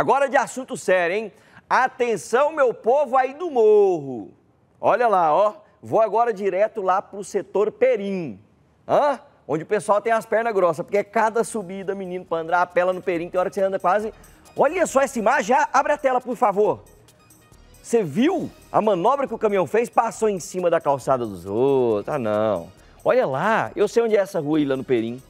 Agora de assunto sério, hein? Atenção, meu povo aí do morro. Olha lá, ó. Vou agora direto lá pro setor Perim. Hã? Onde o pessoal tem as pernas grossas, porque cada subida, menino, para andar, pela no Perim, tem hora que você anda quase. Olha só essa imagem, abre a tela, por favor. Você viu a manobra que o caminhão fez? Passou em cima da calçada dos outros. Ah, não. Olha lá, eu sei onde é essa rua aí lá no Perim.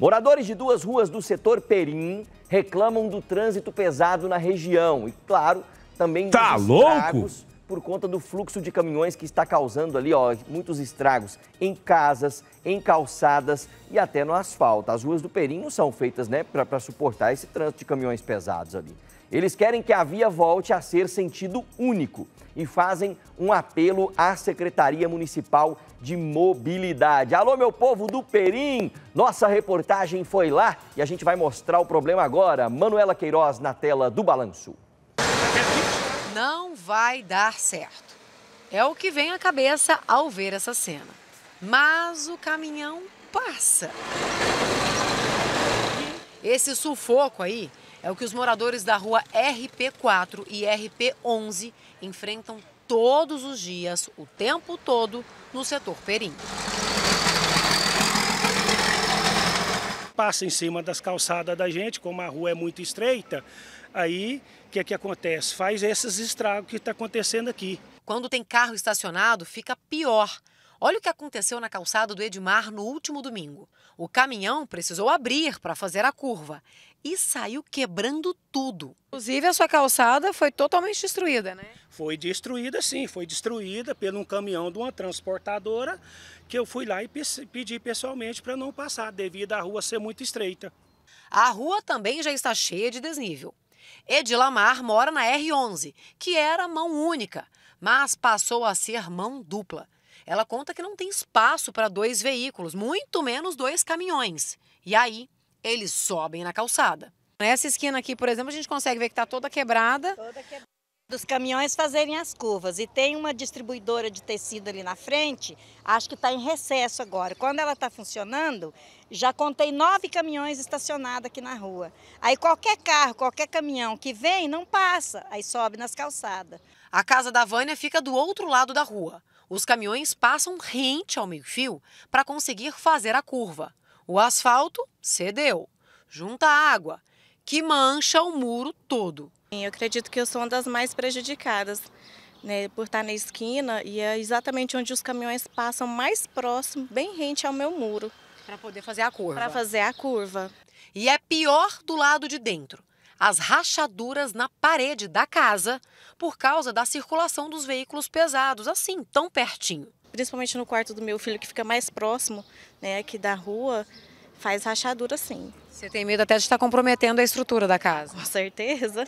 Moradores de duas ruas do setor Perim reclamam do trânsito pesado na região e, claro, também tá dos estragos por conta do fluxo de caminhões que está causando ali, ó, muitos estragos em casas, em calçadas e até no asfalto. As ruas do Perim não são feitas, né, para suportar esse trânsito de caminhões pesados ali. Eles querem que a via volte a ser sentido único e fazem um apelo à Secretaria Municipal de Mobilidade. Alô, meu povo do Perim! Nossa reportagem foi lá e a gente vai mostrar o problema agora. Manuela Queiroz na tela do Balanço. Não vai dar certo. É o que vem à cabeça ao ver essa cena. Mas o caminhão passa. Esse sufoco aí é o que os moradores da rua RP4 e RP11 enfrentam todos os dias, o tempo todo, no setor Perim. Passa em cima das calçadas da gente, como a rua é muito estreita, aí o que é que acontece? Faz esses estragos que está acontecendo aqui. Quando tem carro estacionado, fica pior. Olha o que aconteceu na calçada do Edmar no último domingo. O caminhão precisou abrir para fazer a curva e saiu quebrando tudo. Inclusive, a sua calçada foi totalmente destruída, né? Foi destruída, sim. Foi destruída por um caminhão de uma transportadora que eu fui lá e pedi pessoalmente para não passar, devido à rua ser muito estreita. A rua também já está cheia de desnível. Edilamar mora na R11, que era mão única, mas passou a ser mão dupla. Ela conta que não tem espaço para dois veículos, muito menos dois caminhões. E aí, eles sobem na calçada. Nessa esquina aqui, por exemplo, a gente consegue ver que está toda quebrada. Toda quebrada. Dos caminhões fazerem as curvas. E tem uma distribuidora de tecido ali na frente, acho que está em recesso agora. Quando ela está funcionando, já contei nove caminhões estacionados aqui na rua. Aí qualquer carro, qualquer caminhão que vem, não passa, aí sobe nas calçadas. A casa da Vânia fica do outro lado da rua. Os caminhões passam rente ao meio-fio para conseguir fazer a curva. O asfalto cedeu, junta água, que mancha o muro todo. Eu acredito que eu sou uma das mais prejudicadas, né, por estar na esquina e é exatamente onde os caminhões passam mais próximo, bem rente ao meu muro. Para poder fazer a curva. Para fazer a curva. E é pior do lado de dentro as rachaduras na parede da casa por causa da circulação dos veículos pesados, assim, tão pertinho. Principalmente no quarto do meu filho, que fica mais próximo né, aqui da rua, faz rachadura sim. Você tem medo até de estar comprometendo a estrutura da casa? Com certeza.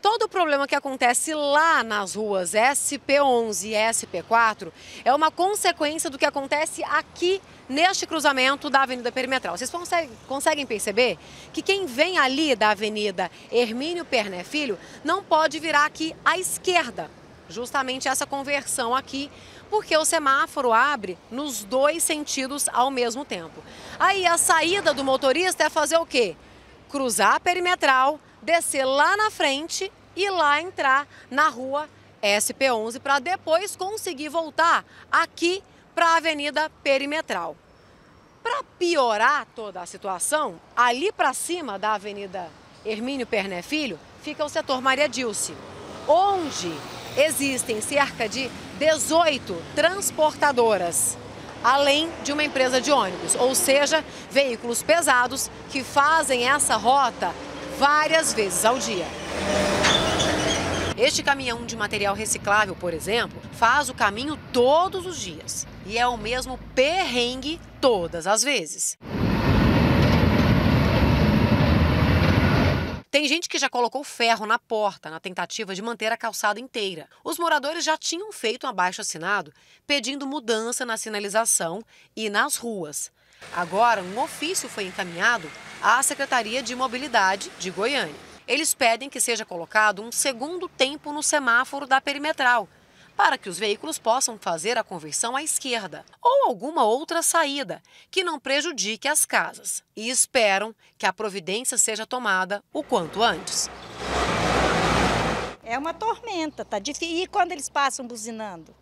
Todo o problema que acontece lá nas ruas SP11 e SP4 é uma consequência do que acontece aqui neste cruzamento da Avenida Perimetral. Vocês conseguem, perceber que quem vem ali da Avenida Hermínio Perné Filho não pode virar aqui à esquerda, justamente essa conversão aqui, porque o semáforo abre nos dois sentidos ao mesmo tempo. Aí a saída do motorista é fazer o quê? Cruzar a perimetral descer lá na frente e lá entrar na rua SP11 para depois conseguir voltar aqui para a Avenida Perimetral. Para piorar toda a situação, ali para cima da Avenida Hermínio Perné Filho fica o setor Maria Dilce, onde existem cerca de 18 transportadoras, além de uma empresa de ônibus, ou seja, veículos pesados que fazem essa rota várias vezes ao dia. Este caminhão de material reciclável, por exemplo, faz o caminho todos os dias e é o mesmo perrengue todas as vezes. Tem gente que já colocou ferro na porta na tentativa de manter a calçada inteira. Os moradores já tinham feito um abaixo assinado pedindo mudança na sinalização e nas ruas. Agora, um ofício foi encaminhado à Secretaria de Mobilidade de Goiânia. Eles pedem que seja colocado um segundo tempo no semáforo da perimetral, para que os veículos possam fazer a conversão à esquerda ou alguma outra saída que não prejudique as casas. E esperam que a providência seja tomada o quanto antes. É uma tormenta, tá difícil. E quando eles passam buzinando?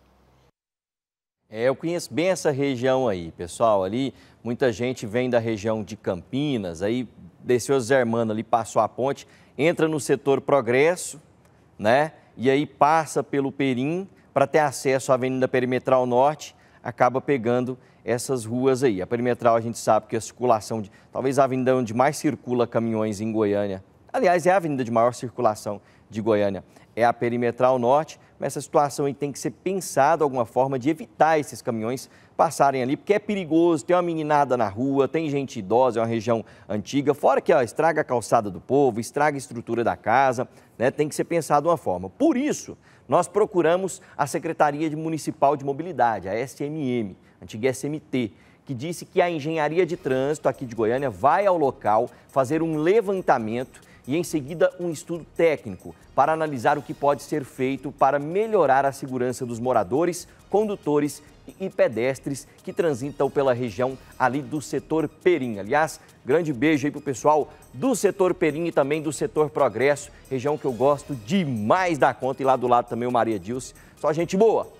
É, eu conheço bem essa região aí, pessoal. Ali, muita gente vem da região de Campinas, aí desceu Zé Hermano ali, passou a ponte, entra no setor Progresso, né? E aí passa pelo Perim para ter acesso à Avenida Perimetral Norte, acaba pegando essas ruas aí. A Perimetral a gente sabe que a circulação, de, talvez a avenida onde mais circula caminhões em Goiânia. Aliás, é a avenida de maior circulação de Goiânia, é a Perimetral Norte essa situação aí tem que ser pensada alguma forma de evitar esses caminhões passarem ali, porque é perigoso, tem uma meninada na rua, tem gente idosa, é uma região antiga, fora que ó, estraga a calçada do povo, estraga a estrutura da casa, né? tem que ser pensado uma forma. Por isso, nós procuramos a Secretaria Municipal de Mobilidade, a SMM, antiga SMT, que disse que a engenharia de trânsito aqui de Goiânia vai ao local fazer um levantamento e, em seguida, um estudo técnico para analisar o que pode ser feito para melhorar a segurança dos moradores, condutores e pedestres que transitam pela região ali do setor Perim. Aliás, grande beijo aí pro pessoal do setor Perim e também do setor Progresso, região que eu gosto demais da conta e lá do lado também o Maria Dilce, só gente boa.